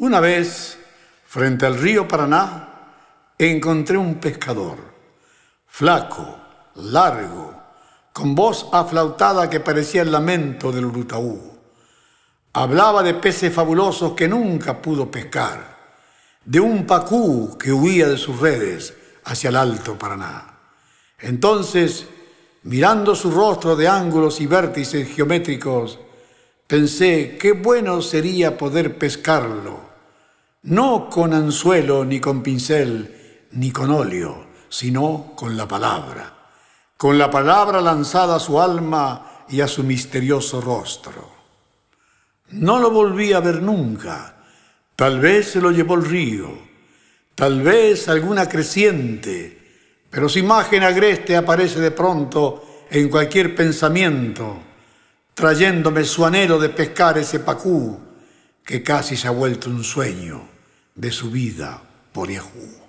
Una vez, frente al río Paraná, encontré un pescador, flaco, largo, con voz aflautada que parecía el lamento del Urutaú. Hablaba de peces fabulosos que nunca pudo pescar, de un pacú que huía de sus redes hacia el Alto Paraná. Entonces, mirando su rostro de ángulos y vértices geométricos, pensé qué bueno sería poder pescarlo no con anzuelo, ni con pincel, ni con óleo, sino con la palabra. Con la palabra lanzada a su alma y a su misterioso rostro. No lo volví a ver nunca. Tal vez se lo llevó el río, tal vez alguna creciente, pero su imagen agreste aparece de pronto en cualquier pensamiento, trayéndome su anhelo de pescar ese pacú que casi se ha vuelto un sueño de su vida por Yahoo.